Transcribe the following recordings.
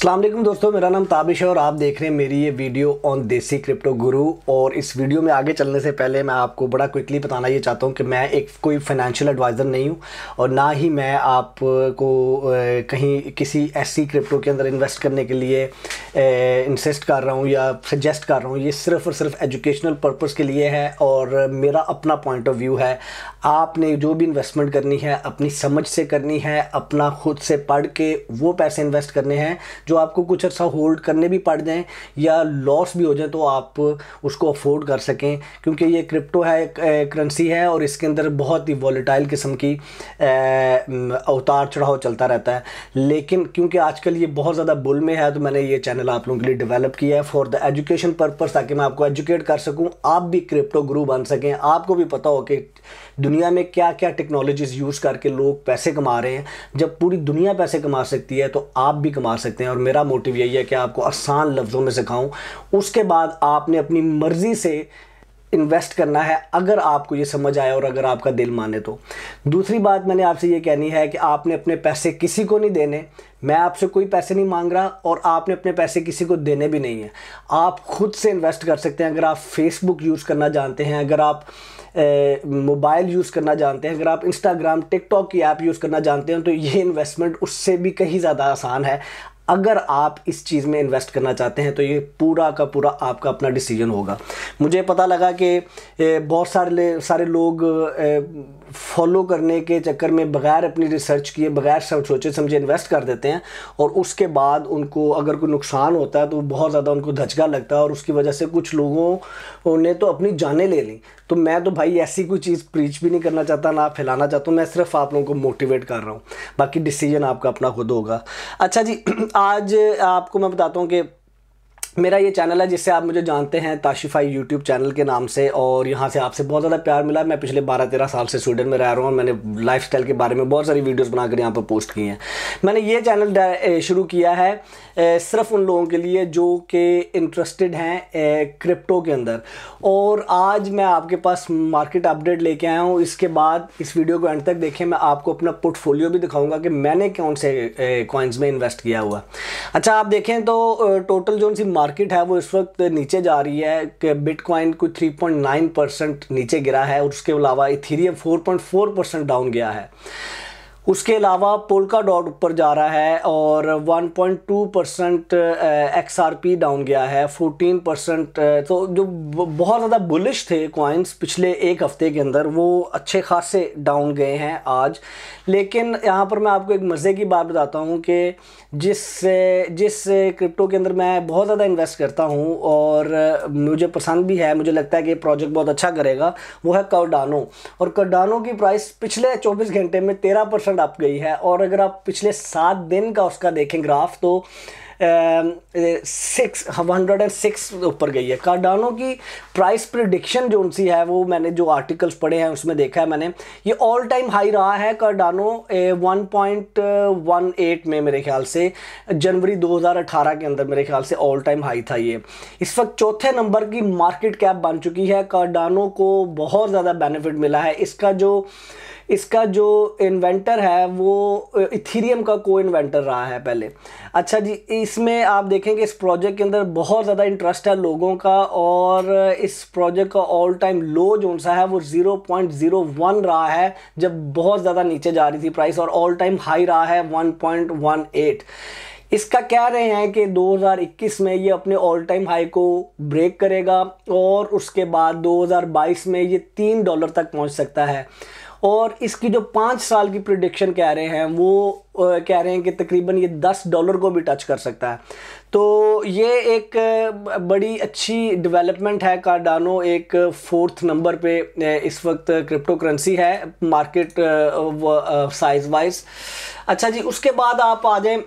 अल्लाम दोस्तों मेरा नाम ताबिश है और आप देख रहे हैं मेरी ये वीडियो ऑन देसी क्रिप्टो गुरु और इस वीडियो में आगे चलने से पहले मैं आपको बड़ा क्विकली बताना ये चाहता हूँ कि मैं एक कोई फाइनेंशियल एडवाइज़र नहीं हूँ और ना ही मैं आपको कहीं किसी ऐसी क्रिप्टो के अंदर इन्वेस्ट करने के लिए इंसिस्ट कर रहा हूँ या सजेस्ट कर रहा हूँ ये सिर्फ और सिर्फ एजुकेशनल पर्पज़ के लिए है और मेरा अपना पॉइंट ऑफ व्यू है आपने जो भी इन्वेस्टमेंट करनी है अपनी समझ से करनी है अपना खुद से पढ़ के वो पैसे इन्वेस्ट करने हैं जो आपको कुछ अर्सा होल्ड करने भी पड़ जाएँ या लॉस भी हो जाए तो आप उसको अफोर्ड कर सकें क्योंकि ये क्रिप्टो है करेंसी है और इसके अंदर बहुत ही वॉलीटाइल किस्म की उतार चढ़ाव चलता रहता है लेकिन क्योंकि आजकल ये बहुत ज़्यादा बुल में है तो मैंने ये चैनल आप लोगों के लिए डेवलप किया है फॉर द एजुकेशन पर्पज़ ताकि मैं आपको एजुकेट कर सकूँ आप भी क्रिप्टो गुरु बन सकें आपको भी पता हो कि दुनिया में क्या क्या टेक्नोलॉजीज़ यूज़ करके लोग पैसे कमा रहे हैं जब पूरी दुनिया पैसे कमा सकती है तो आप भी कमा सकते हैं और मेरा मोटिव यही है कि आपको आसान लफ्ज़ों में सिखाऊं उसके बाद आपने अपनी मर्ज़ी से इन्वेस्ट करना है अगर आपको ये समझ आए और अगर आपका दिल माने तो दूसरी बात मैंने आपसे ये कहनी है कि आपने अपने पैसे किसी को नहीं देने मैं आपसे कोई पैसे नहीं मांग रहा और आपने अपने पैसे किसी को देने भी नहीं है आप खुद से इन्वेस्ट कर सकते हैं अगर आप फेसबुक यूज़ करना जानते हैं अगर आप मोबाइल यूज़ करना जानते हैं अगर आप इंस्टाग्राम टिकटॉक की ऐप यूज़ करना जानते हैं तो ये इन्वेस्टमेंट उससे भी कहीं ज़्यादा आसान है अगर आप इस चीज़ में इन्वेस्ट करना चाहते हैं तो ये पूरा का पूरा आपका अपना डिसीजन होगा मुझे पता लगा कि बहुत सारे सारे लोग फॉलो करने के चक्कर में बगैर अपनी रिसर्च किए बगैर सब सोचे समझे इन्वेस्ट कर देते हैं और उसके बाद उनको अगर कोई नुकसान होता है तो बहुत ज़्यादा उनको धचका लगता है और उसकी वजह से कुछ लोगों ने तो अपनी जानें ले ली तो मैं तो भाई ऐसी कोई चीज़ प्रीच भी नहीं करना चाहता ना फैलाना चाहता हूँ मैं सिर्फ आप लोगों को मोटिवेट कर रहा हूँ बाकी डिसीजन आपका अपना खुद होगा अच्छा जी आज आपको मैं बताता हूँ कि मेरा ये चैनल है जिससे आप मुझे जानते हैं ताशिफाई यूट्यूब चैनल के नाम से और यहाँ से आपसे बहुत ज़्यादा प्यार मिला मैं पिछले 12-13 साल से स्वीडन में रह रहा हूँ और मैंने लाइफस्टाइल के बारे में बहुत सारी वीडियोस बनाकर यहाँ पर पोस्ट की हैं मैंने ये चैनल शुरू किया है सिर्फ उन लोगों के लिए जो कि इंटरेस्टेड हैं क्रिप्टो के अंदर और आज मैं आपके पास मार्केट अपडेट लेके आया हूँ इसके बाद इस वीडियो को एंड तक देखें मैं आपको अपना पोर्टफोलियो भी दिखाऊँगा कि मैंने कौन से कॉइन्स में इन्वेस्ट किया हुआ अच्छा आप देखें तो टोटल जो उनकी मार्केट है वो इस वक्त नीचे जा रही है कि बिटकॉइन कुछ 3.9 परसेंट नीचे गिरा है और उसके अलावा इथीरियम 4.4 परसेंट डाउन गया है उसके अलावा पोलका डॉट ऊपर जा रहा है और 1.2 percent X R P down गया है 14 परसेंट तो जो बहुत ज़्यादा बुलिश थे कॉइन्स पिछले एक हफ्ते के अंदर वो अच्छे खासे डाउन गए हैं आज लेकिन यहाँ पर मैं आपको एक मज़े की बात बताता हूँ कि जिस जिस क्रिप्टो के अंदर मैं बहुत ज़्यादा इन्वेस्ट करता हूँ और मुझे पसंद भी है मुझे लगता है कि प्रोजेक्ट बहुत अच्छा करेगा वो है कर्डानो और कर्डानो की प्राइस पिछले चौबीस घंटे में तेरह परसेंट परसेंट अप गई है और अगर आप पिछले सात दिन का उसका देखें ग्राफ तो सिक्स हंड्रेड एंड सिक्स ऊपर गई है कार्डानो की प्राइस प्रिडिक्शन जो उनसी है वो मैंने जो आर्टिकल्स पढ़े हैं उसमें देखा है मैंने ये ऑल टाइम हाई रहा है Cardano one point one eight में मेरे ख्याल से जनवरी 2018 के अंदर मेरे ख्याल से ऑल टाइम हाई था ये इस वक्त चौथे नंबर की मार्केट कैप बन चुकी है कार्डानो को बहुत ज़्यादा बेनिफिट मिला है इसका जो इसका जो इन्वेंटर है वो इथीरियम का को इन्वेंटर रहा है पहले अच्छा जी इसमें आप देखेंगे इस प्रोजेक्ट के अंदर बहुत ज़्यादा इंटरेस्ट है लोगों का और इस प्रोजेक्ट का ऑल टाइम लो जो सा है वो ज़ीरो पॉइंट ज़ीरो वन रहा है जब बहुत ज़्यादा नीचे जा रही थी प्राइस और ऑल टाइम हाई रहा है वन पॉइंट वन एट इसका कह रहे हैं कि 2021 में ये अपने ऑल टाइम हाई को ब्रेक करेगा और उसके बाद 2022 में ये तीन डॉलर तक पहुंच सकता है और इसकी जो पाँच साल की प्रोडिक्शन कह रहे हैं वो कह रहे हैं कि तकरीबन ये दस डॉलर को भी टच कर सकता है तो ये एक बड़ी अच्छी डेवलपमेंट है कार्डानो एक फोर्थ नंबर पे इस वक्त क्रिप्टो करेंसी है मार्केट साइज वाइज अच्छा जी उसके बाद आप आ जाए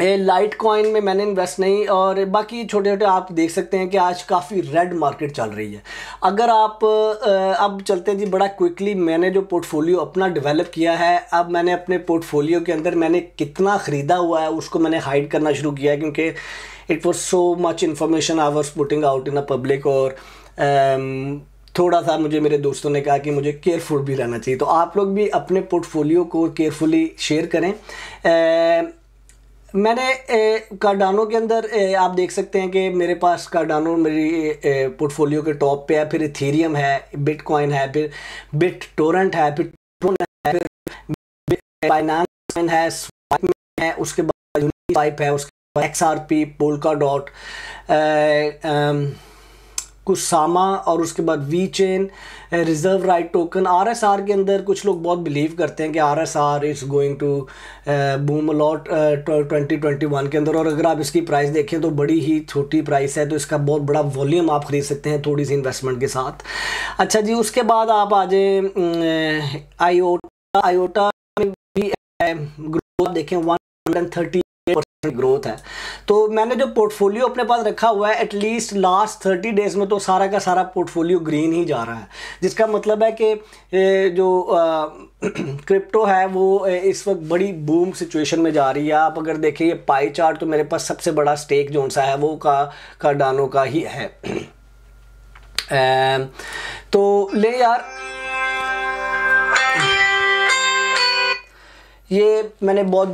लाइट कॉइन में मैंने इन्वेस्ट नहीं और बाकी छोटे छोटे आप देख सकते हैं कि आज काफ़ी रेड मार्केट चल रही है अगर आप अब चलते हैं जी बड़ा क्विकली मैंने जो पोर्टफोलियो अपना डेवलप किया है अब मैंने अपने पोर्टफोलियो के अंदर मैंने कितना ख़रीदा हुआ है उसको मैंने हाइड करना शुरू किया है क्योंकि it was so much information I was putting out in a public और um, थोड़ा सा मुझे मेरे दोस्तों ने कहा कि मुझे केयरफुल भी रहना चाहिए तो आप लोग भी अपने पोर्टफोलियो को केयरफुली शेयर करें मैंने कार्डानो के अंदर ए, आप देख सकते हैं कि मेरे पास कार्डानो मेरी पोर्टफोलियो के टॉप पे है फिर इथेरियम है बिटकॉइन है फिर बिट टोरेंट है फिर बाइनांस है है उसके बाद पाइप है उसके X R P Polkadot Kusama और उसके बाद VeChain reserve right token RSR के अंदर कुछ लोग बहुत बिलीव करते हैं कि RSR is going to boom a lot twenty twenty one के अंदर और अगर आप इसकी प्राइस देखें तो बड़ी ही छोटी प्राइस है तो इसका बहुत बड़ा वॉल्यूम आप ख़रीद सकते हैं थोड़ी सी इन्वेस्टमेंट के साथ अच्छा जी उसके बाद आप आ जाए आईओटा आईओटा भी ग्रोथ देखें वन हंड्रेड थर्टी ग्रोथ है तो मैंने जो पोर्टफोलियो अपने पास रखा हुआ है एटलीस्ट लास्ट थर्टी डेज में तो सारा का सारा पोर्टफोलियो ग्रीन ही जा रहा है जिसका मतलब है कि जो क्रिप्टो है वो इस वक्त बड़ी बूम सिचुएशन में जा रही है आप अगर देखें ये पाई चार्ट तो मेरे पास सबसे बड़ा स्टेक जो सा है वो का कार्डानो का ही है तो ले यार ये मैंने बहुत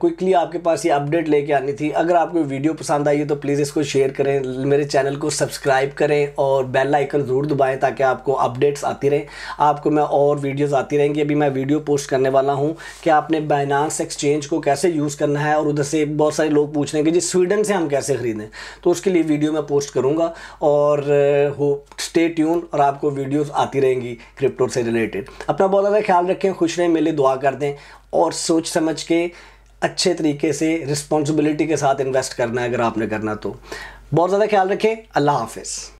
क्विकली आपके पास ये अपडेट लेके आनी थी अगर आपको वीडियो पसंद आई है तो प्लीज़ इसको शेयर करें मेरे चैनल को सब्सक्राइब करें और बेल आइकन ज़रूर दबाएं ताकि आपको अपडेट्स आती रहें आपको मैं और वीडियोस आती रहेंगी अभी मैं वीडियो पोस्ट करने वाला हूँ कि आपने बाइनांस एक्सचेंज को कैसे यूज़ करना है और उधर से बहुत सारे लोग पूछ रहे हैं कि जी स्वीडन से हम कैसे ख़रीदें तो उसके लिए वीडियो मैं पोस्ट करूँगा और हो स्टे ट्यून और आपको वीडियोज़ आती रहेंगी क्रिप्टो से रिलेटेड अपना बहुत ज़्यादा ख्याल रखें खुश रहें मेरे दुआ कर दें और सोच समझ के अच्छे तरीके से रिस्पॉन्सिबिलिटी के साथ इन्वेस्ट करना है अगर आपने करना तो बहुत ज़्यादा ख्याल रखें अल्लाह हाफिज़